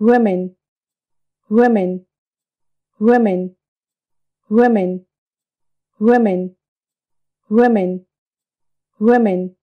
women, women, women, women, women, women, women.